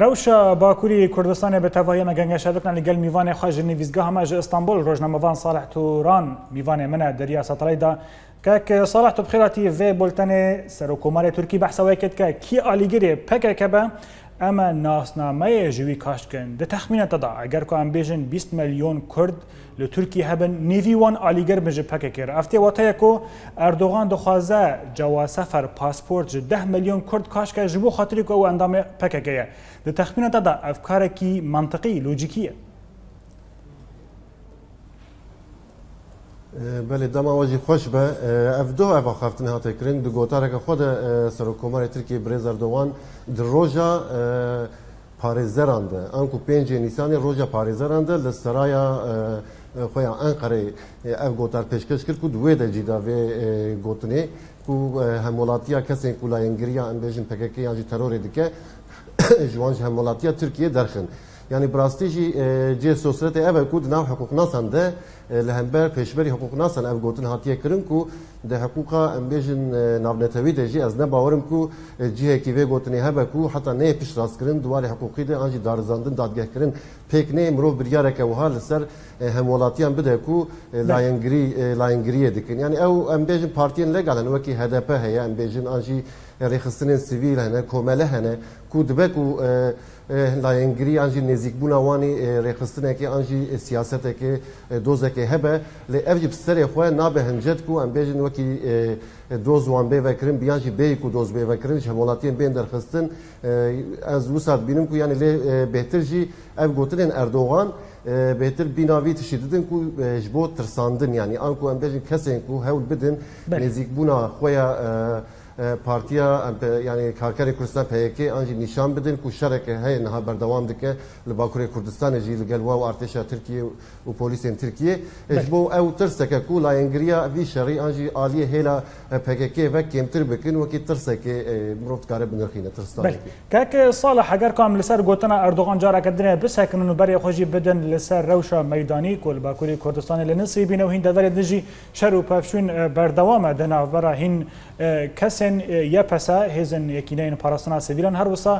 روشا باکوری کردستان به توای مگنگ شدکن لگل میوان خواج نویزگاه همه جه استانبول روزناموان صالح توران میوان منه در ریاست دا که صالح تو بخیراتی و بولتن سروکومار ترکی بحث وکد که کی آلیگری پکر که ئەمە ناسنامەیە ژوی کاشتکن دە تەخمینەتەدا ئەگەر کو ئەم بێژن 20 ملیۆن کورد لە تورکی هەبن نیڤوان ئالیگەر بژ پەکەکێر ئەفتێ وتەیەکۆ ئەردۆغان دخوازە جاواسەفەر پاسپۆرت 10 ملیۆن کورد کاشکە ژ بۆ خاطریکەوە ئەندامە پەکەکەیە دە تەخمینەتەدا ئەفکارێکی منطقی لۆجیکیە بله دما واجی خوش به اف دو اف خفتن هات کرین دو گوتارک خود سرکومار ترکیه بریز اردوان در روژا پارێزەرانە ئەنکو پێنج نیسانی ڕۆژە پارێزەرانە لە سەرایە خۆیان ئەنقەرەی ئەف گۆتار پێشکەش کرد و دوێ دەجیداوێ گوتنێ و هەموڵاتیە کەسێک کولاەنگریە ئەمبێژن پەکەکەیانجی تەرۆری دیکە ژوانج هەموڵاتیە تورکیە دەرخن. یعنی براستی جی جی سوسیته اول کو دناو حقوق ناسن ده لهمبر پیشبری حقوق ناسن اف گوتن هاتیه کرن کو ده حقوقا امبیجن ناونتوی ده جی از نه باورم کو جی کی وی گوتنی هبه کو حتی نه پیش راست کرن دوار حقوقی ده انجی دارزاندن دادگه کرن پک نه مرو بریاره که وها لسر هەموڵاتیان بدە و لاینگریە دکن یعنی ئەو ئەمبێژن پارتیان لەگەڵن وەکی هەدەپە هەیە ئەمبێژن ئاژی ڕێخستنێن سیویل هەنە کۆمەلە هەنە کو دبک و لاینگری ئەنجی نێزیکبووناوانی ڕێخستنێکی ئەنجی سیاستێکی دۆزێکی هەبە لێ ئەفجی پسەرێ خۆیان نابە هەنجەت و ئەمبێژن وەکی دۆز وان بێڤکردن بیانجی بێیک و دۆز بێڤکردن هەوڵاتیان بێن دەرخستن ئەز وسات بینم و یانی لێ بهترژی ئەف گوتنێن ئەردۆغان بهتر بیناوی تشی ددن کو جبو ترساندن یعنی آن کو ام بجن کسین کو هول بدن نزیک بونا خویا پارتیا یعنی کارکر کردستان پیکی آنجی نشان بدن که شرک هی نها بردوام دکه لباکور کردستان جی لگل و ارتشا ترکیه و پلیس ترکیه اجبو او ترسکه کو لاینگریا وی شری آنجی عالی هیلا پیکی و کمتر بکن و کی ترسکه مروت کار بنرخینه ترستان بله که صالح اگر کام لسر گوتنا اردوغان جارا کدنه بس هکنن بری خوجی بدن لسر روشا میدانی کول باکور کردستان لنصیبینه و هند دولت دجی شر و پفشون بردوام دنا برا هین کس حسین یا پسا هزن یکینین پاراستنا سویران هر وسا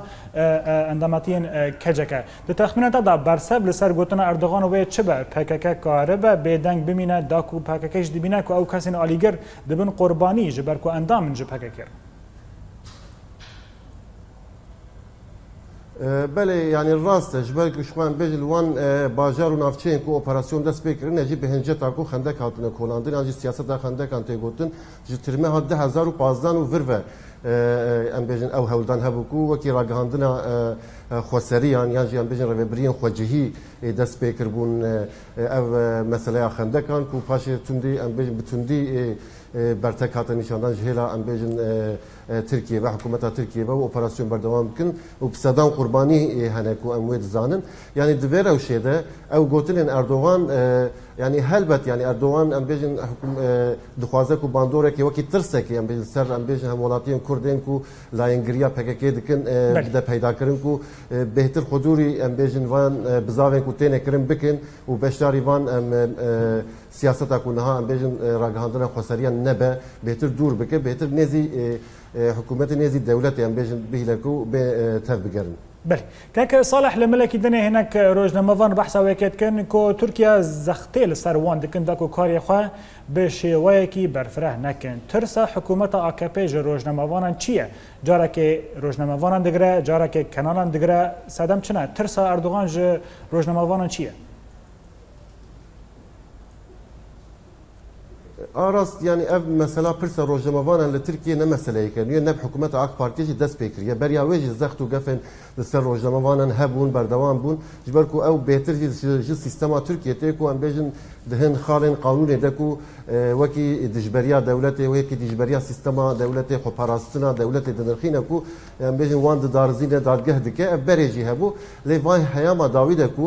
انداماتین کجکه د تخمینه دا برسب لسر گوتن اردوغان و چه به پکک کاره به بدنگ بمینه دا کو پککش دبینه کو او کسین الیگر دبن قربانی جبر کو اندام جپکه کرد بله یعنی راستش بلکه شما بجل وان باجار و نافچین کو اپراسیون دست بکرین اجی به هنجه تاکو خندک هاتنه کولاندن اجی سیاست دا خندک انتگوتن جی ترمه ها ده هزار و پازدان و ور ام بجن او هولدان هبوکو وکی راگهاندنا خوسریان یان جی ام بجن ربرین خوجهی دست پیکر بون او مسئله خندکان کو پاش تندی ام بجن بتندی برتک هات نشاندن جهلا ام بجن ترکیه و حکومت ترکیه و اپراسیون بردوام کن و بسدان قربانی هنکو اموید زانن یعنی دوباره او شده او گوتلین اردوغان اه یعنی هەلبەت ینی ئەردوان ئەم بێژن دخوازە و باندۆرێکی وەکی ترسێکی ئەم بێژن سەر ئەم بێژن هەم وڵاتیان کوردێن و لایەنگریا پێکەکەی دکن دە پەیداکردن و بهتر خودوری ئەم بێژن وان بزاوێن و تێنێکردن بکن و بەشداری وان سیاستا کوونەها ئەم بێژن ڕگەهاندنە خۆسەریان نەبە بهتر دوور بکە بهتر نێزی حکوومەتی نێزی دەولەتی ئەم بێژن بهیلەکە و تەر بگەرن. بله کاک صالح لملکی دنه هنک روزنامه‌وان بحث وکړ کین کو ترکیه زختې لسر وان د کندکو کاری خو به شیوه کی برفره نکن ترسه حکومت AKP ژ روزنامه‌وان چیه جاره کې روزنامه‌وان دګره جاره کې کنانان دګره صدام چنه ترسه اردوغان ژ روزنامه‌وان چیه آراست یعنی اف مثلا پرسه روجموان له ترکیه نه مسئله کن یعنی نه حکومت اق پارتی جی دست پیکر یا بریا وجه زخت و گفن لسر روجموان هبون بردوام بون جبر کو او بهتر جی سیستما ترکیه ته کو ام بجن دهن خالن قانون دکو وکی دجبریا دولت وکی دجبریا سیستما دولت خو پاراستنا دولت دنرخینه کو ام بجن وان دارزین دادگه دکه برجی هبو لیوان هیاما داوی دکو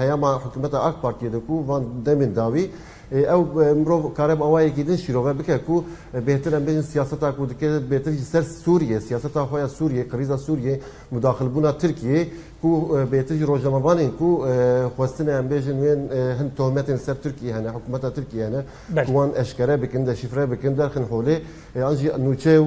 هیاما حکومت اق پارتی دکو وان دمن داوی ئەو مرۆڤ کارە ئەوەیەکی دن شیرۆڤە بکە و بهترە بین سیاستا کوردەکە بهتر سەر سووریە سیاستا خۆیان سووریە قریزە سووریە مداخلبوونا ترکیە کو بێتی ڕۆژەمەبانین کو خواستنیان بێژن وێن هەند تۆمەتین سەر تورکی هەنە حکوومەتە تورکیانە وان ئەشکرە بکن دە شیفرە بکن دەخن هۆلێ ئەنجی نوچێ و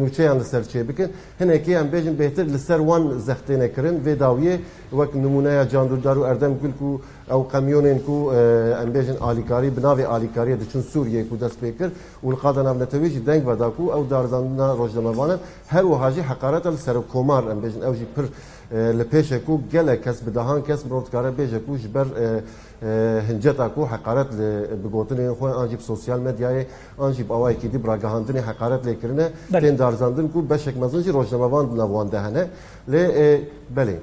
نوچەیان لەسەر چێ بکن هەنێکیان بێژن بێتر لەسەر وان زەختێنەکردن وێداویە وەک نمونەیە جاندوردار و ئەردەم گول و ئەو قەمیۆنێن و ئەمبێژن ئالیکاری بناوی ئالیکاریە دەچون سووریەک و دەست پێکرد و قادە نامنەتەویژی دەنگ بەداکو ئەو دارزاندنا ڕۆژنەمەوانە هەروەهاژی حقارەتە لە سەر کۆمار ئەمبێژن ئەوژی پر لە پێشێک و گەلە کەس بدەهان کەس مرۆڤکارە بێژێک و ji ber hinceta ku heqaret li bigotinê xwe an jî sosyal medyayê an jî awayekî dî biragihandinê heqaret lêkirine tên darzandin ku beşek mezin jî rojnamevan navwan de hene lê belê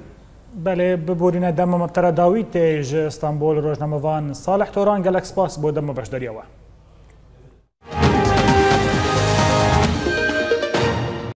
بله ببورینە دەمە مەبتەرە داویتێ ji ئستانبول ڕۆژنامەوان ساڵح تۆران گەلەک سپاس بۆ دەمە بەشدەریەوە